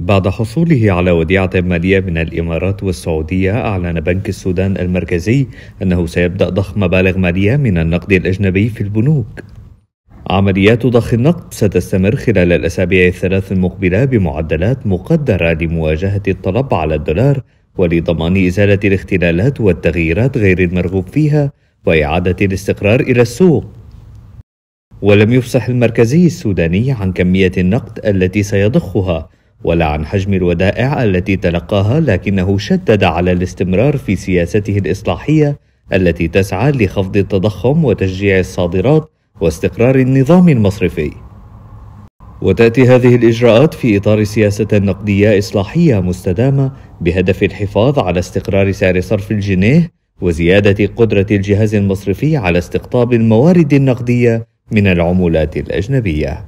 بعد حصوله على وديعة مالية من الإمارات والسعودية أعلن بنك السودان المركزي أنه سيبدأ ضخ مبالغ مالية من النقد الأجنبي في البنوك عمليات ضخ النقد ستستمر خلال الأسابيع الثلاث المقبلة بمعدلات مقدرة لمواجهة الطلب على الدولار ولضمان إزالة الاختلالات والتغييرات غير المرغوب فيها وإعادة الاستقرار إلى السوق ولم يفصح المركزي السوداني عن كمية النقد التي سيضخها ولا عن حجم الودائع التي تلقاها لكنه شدد على الاستمرار في سياسته الإصلاحية التي تسعى لخفض التضخم وتشجيع الصادرات واستقرار النظام المصرفي. وتأتي هذه الإجراءات في إطار سياسة نقدية إصلاحية مستدامة بهدف الحفاظ على استقرار سعر صرف الجنيه وزيادة قدرة الجهاز المصرفي على استقطاب الموارد النقدية من العمولات الأجنبية.